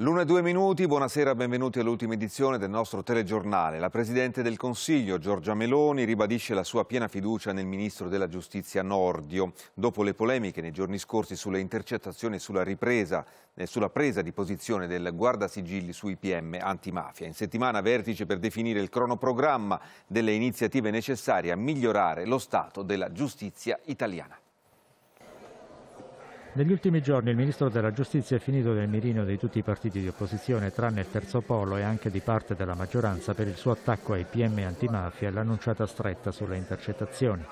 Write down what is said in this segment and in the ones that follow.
L'una e due minuti, buonasera, benvenuti all'ultima edizione del nostro telegiornale. La Presidente del Consiglio, Giorgia Meloni, ribadisce la sua piena fiducia nel Ministro della Giustizia Nordio, dopo le polemiche nei giorni scorsi sulle intercettazioni e sulla, ripresa, eh, sulla presa di posizione del guardasigilli sui PM antimafia. In settimana vertice per definire il cronoprogramma delle iniziative necessarie a migliorare lo stato della giustizia italiana. Negli ultimi giorni il ministro della giustizia è finito nel mirino di tutti i partiti di opposizione, tranne il terzo polo e anche di parte della maggioranza per il suo attacco ai PM antimafia e l'annunciata stretta sulle intercettazioni,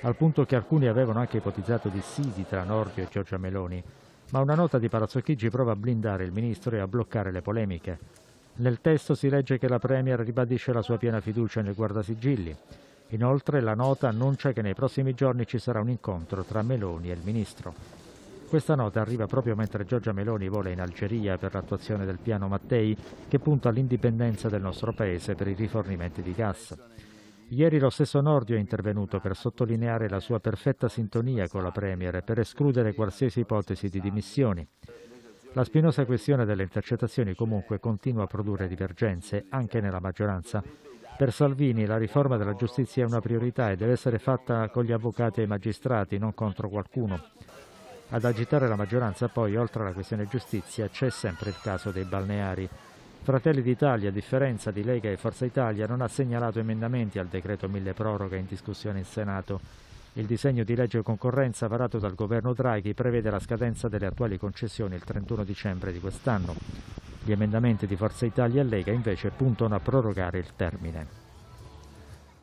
al punto che alcuni avevano anche ipotizzato dissidi tra Nordio e Giorgia Meloni, ma una nota di Palazzo Chigi prova a blindare il ministro e a bloccare le polemiche. Nel testo si legge che la Premier ribadisce la sua piena fiducia nel guardasigilli. Inoltre la nota annuncia che nei prossimi giorni ci sarà un incontro tra Meloni e il ministro. Questa nota arriva proprio mentre Giorgia Meloni vola in Algeria per l'attuazione del piano Mattei che punta all'indipendenza del nostro Paese per i rifornimenti di gas. Ieri lo stesso Nordio è intervenuto per sottolineare la sua perfetta sintonia con la Premier e per escludere qualsiasi ipotesi di dimissioni. La spinosa questione delle intercettazioni comunque continua a produrre divergenze anche nella maggioranza. Per Salvini la riforma della giustizia è una priorità e deve essere fatta con gli avvocati e i magistrati, non contro qualcuno. Ad agitare la maggioranza poi, oltre alla questione giustizia, c'è sempre il caso dei balneari. Fratelli d'Italia, a differenza di Lega e Forza Italia, non ha segnalato emendamenti al decreto mille proroga in discussione in Senato. Il disegno di legge concorrenza varato dal governo Draghi prevede la scadenza delle attuali concessioni il 31 dicembre di quest'anno. Gli emendamenti di Forza Italia e Lega invece puntano a prorogare il termine.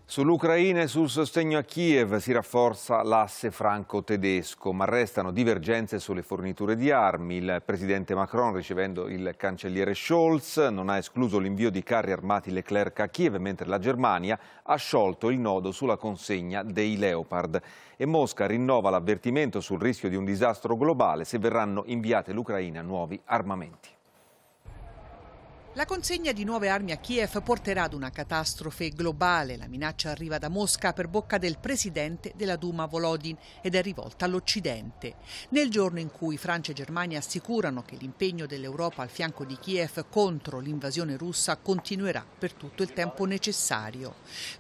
Sull'Ucraina e sul sostegno a Kiev si rafforza l'asse franco-tedesco, ma restano divergenze sulle forniture di armi. Il presidente Macron, ricevendo il cancelliere Scholz, non ha escluso l'invio di carri armati Leclerc a Kiev, mentre la Germania ha sciolto il nodo sulla consegna dei Leopard. E Mosca rinnova l'avvertimento sul rischio di un disastro globale se verranno inviate all'Ucraina nuovi armamenti. La consegna di nuove armi a Kiev porterà ad una catastrofe globale. La minaccia arriva da Mosca per bocca del presidente della Duma Volodin ed è rivolta all'Occidente. Nel giorno in cui Francia e Germania assicurano che l'impegno dell'Europa al fianco di Kiev contro l'invasione russa continuerà per tutto il tempo necessario.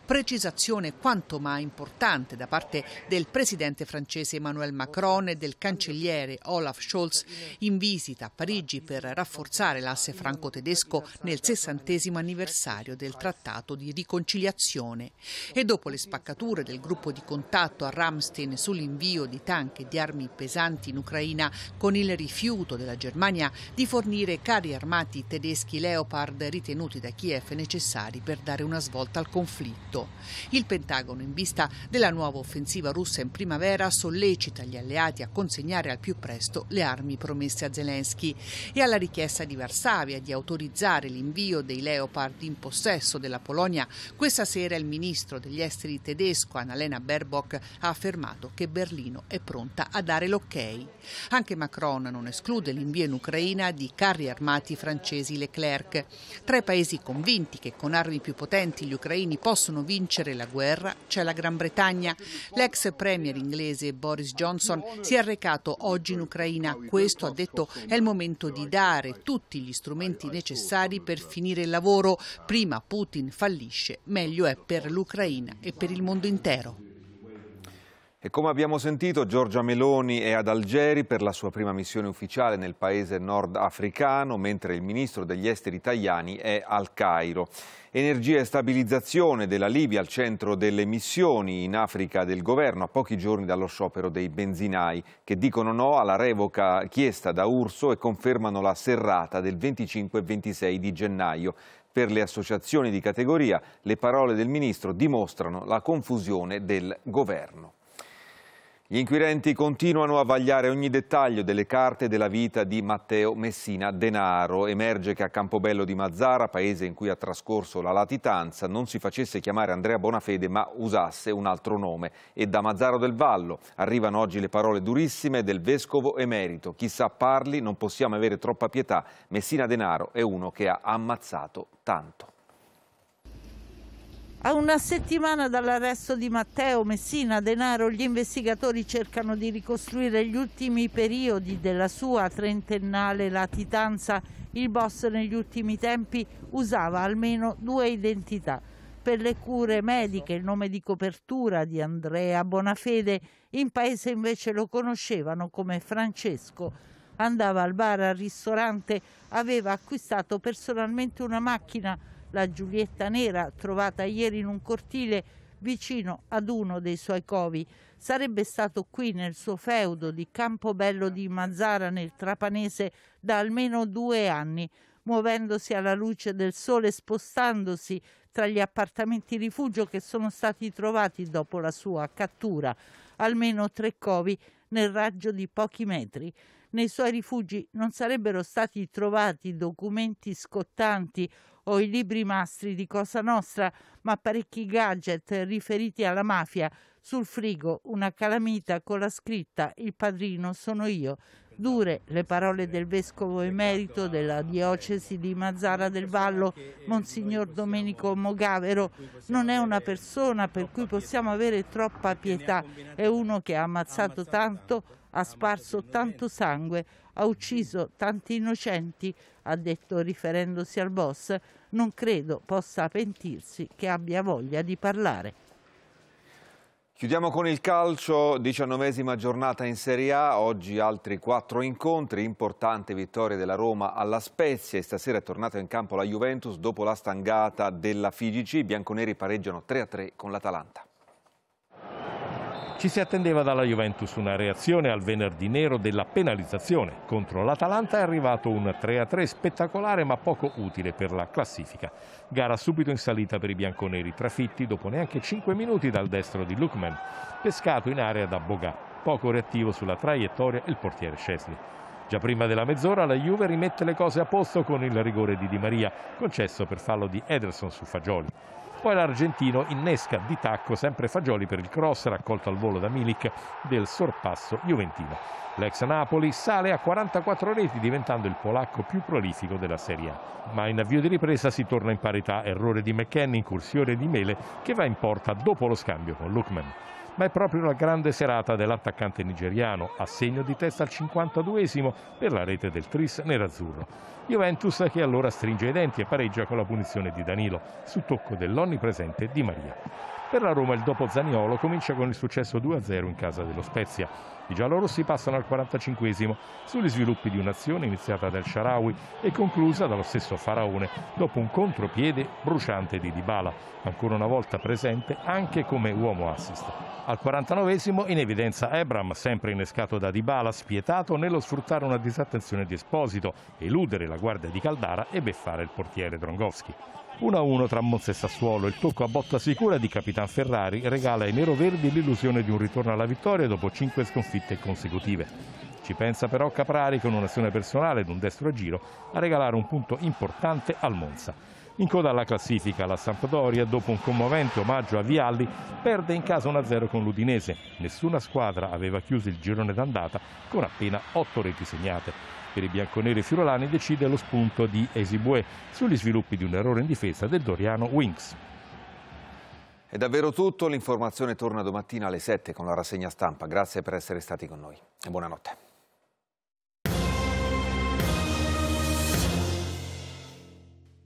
Precisazione quanto mai importante da parte del presidente francese Emmanuel Macron e del cancelliere Olaf Scholz in visita a Parigi per rafforzare l'asse franco-tedesco nel sessantesimo anniversario del trattato di riconciliazione e dopo le spaccature del gruppo di contatto a Ramstein sull'invio di tank e di armi pesanti in Ucraina con il rifiuto della Germania di fornire carri armati tedeschi Leopard ritenuti da Kiev necessari per dare una svolta al conflitto. Il Pentagono in vista della nuova offensiva russa in primavera sollecita gli alleati a consegnare al più presto le armi promesse a Zelensky e alla richiesta di Varsavia di autorizzare bloccare l'invio dei Leopard in possesso della Polonia, questa sera il ministro degli esteri tedesco Annalena Baerbock ha affermato che Berlino è pronta a dare l'ok. Anche Macron non esclude l'invio in Ucraina di carri armati francesi Leclerc. Tra i paesi convinti che con armi più potenti gli ucraini possono vincere la guerra c'è la Gran Bretagna. L'ex premier inglese Boris Johnson si è recato oggi in Ucraina. Questo, ha detto, è il momento di dare tutti gli strumenti necessari necessari per finire il lavoro. Prima Putin fallisce, meglio è per l'Ucraina e per il mondo intero. E come abbiamo sentito, Giorgia Meloni è ad Algeri per la sua prima missione ufficiale nel paese nordafricano, mentre il ministro degli esteri italiani è al Cairo. Energia e stabilizzazione della Libia al centro delle missioni in Africa del governo, a pochi giorni dallo sciopero dei benzinai, che dicono no alla revoca chiesta da Urso e confermano la serrata del 25 e 26 di gennaio. Per le associazioni di categoria, le parole del ministro dimostrano la confusione del governo. Gli inquirenti continuano a vagliare ogni dettaglio delle carte della vita di Matteo Messina Denaro. Emerge che a Campobello di Mazzara, paese in cui ha trascorso la latitanza, non si facesse chiamare Andrea Bonafede ma usasse un altro nome. E da Mazzaro del Vallo arrivano oggi le parole durissime del vescovo emerito. Chissà parli, non possiamo avere troppa pietà. Messina Denaro è uno che ha ammazzato tanto. A una settimana dall'arresto di Matteo Messina Denaro, gli investigatori cercano di ricostruire gli ultimi periodi della sua trentennale latitanza. Il boss negli ultimi tempi usava almeno due identità. Per le cure mediche il nome di copertura di Andrea Bonafede, in paese invece lo conoscevano come Francesco andava al bar, al ristorante, aveva acquistato personalmente una macchina la Giulietta nera trovata ieri in un cortile vicino ad uno dei suoi covi. Sarebbe stato qui nel suo feudo di Campobello di Mazzara nel Trapanese da almeno due anni, muovendosi alla luce del sole, spostandosi tra gli appartamenti rifugio che sono stati trovati dopo la sua cattura, almeno tre covi nel raggio di pochi metri. Nei suoi rifugi non sarebbero stati trovati documenti scottanti o i libri mastri di Cosa Nostra, ma parecchi gadget riferiti alla mafia. Sul frigo una calamita con la scritta Il padrino sono io. Dure le parole del vescovo emerito della diocesi di Mazzara del Vallo, Monsignor Domenico Mogavero, non è una persona per cui possiamo avere troppa pietà, è uno che ha ammazzato tanto, ha sparso tanto sangue, ha ucciso tanti innocenti, ha detto riferendosi al boss, non credo possa pentirsi che abbia voglia di parlare. Chiudiamo con il calcio, diciannovesima giornata in Serie A, oggi altri quattro incontri, importante vittoria della Roma alla Spezia e stasera è tornata in campo la Juventus dopo la stangata della Figici, i bianconeri pareggiano 3-3 con l'Atalanta. Ci si attendeva dalla Juventus una reazione al venerdì nero della penalizzazione. Contro l'Atalanta è arrivato un 3-3 spettacolare ma poco utile per la classifica. Gara subito in salita per i bianconeri, trafitti dopo neanche 5 minuti dal destro di Lukman, pescato in area da Bogà, poco reattivo sulla traiettoria il portiere Scesni. Già prima della mezz'ora la Juve rimette le cose a posto con il rigore di Di Maria, concesso per fallo di Ederson su Fagioli. Poi l'argentino innesca di tacco sempre Fagioli per il cross raccolto al volo da Milik del sorpasso juventino. L'ex Napoli sale a 44 reti diventando il polacco più prolifico della Serie A. Ma in avvio di ripresa si torna in parità, errore di McKenny, incursione di Mele che va in porta dopo lo scambio con Lukman ma è proprio la grande serata dell'attaccante nigeriano, a segno di testa al 52esimo per la rete del Tris nerazzurro. Juventus che allora stringe i denti e pareggia con la punizione di Danilo, su tocco dell'onnipresente Di Maria. Per la Roma il dopo Zaniolo comincia con il successo 2-0 in casa dello Spezia. I giallorossi passano al 45 sugli sviluppi di un'azione iniziata dal Sharawi e conclusa dallo stesso Faraone dopo un contropiede bruciante di Dybala, ancora una volta presente anche come uomo assist. Al 49 in evidenza Ebram, sempre innescato da Dybala, spietato nello sfruttare una disattenzione di Esposito, eludere la guardia di Caldara e beffare il portiere Drongowski. 1-1 tra Monza e Sassuolo, il tocco a botta sicura di Capitano Capitan Ferrari regala ai neroverdi l'illusione di un ritorno alla vittoria dopo cinque sconfitte consecutive. Ci pensa però Caprari con un'azione personale ed un destro a giro a regalare un punto importante al Monza. In coda alla classifica la Sampdoria, dopo un commovente omaggio a Vialli, perde in casa 1-0 con l'Udinese. Nessuna squadra aveva chiuso il girone d'andata con appena 8 reti segnate. Per i bianconeri firolani decide lo spunto di Esibue sugli sviluppi di un errore in difesa del Doriano Winks. È davvero tutto, l'informazione torna domattina alle 7 con la rassegna stampa. Grazie per essere stati con noi e buonanotte.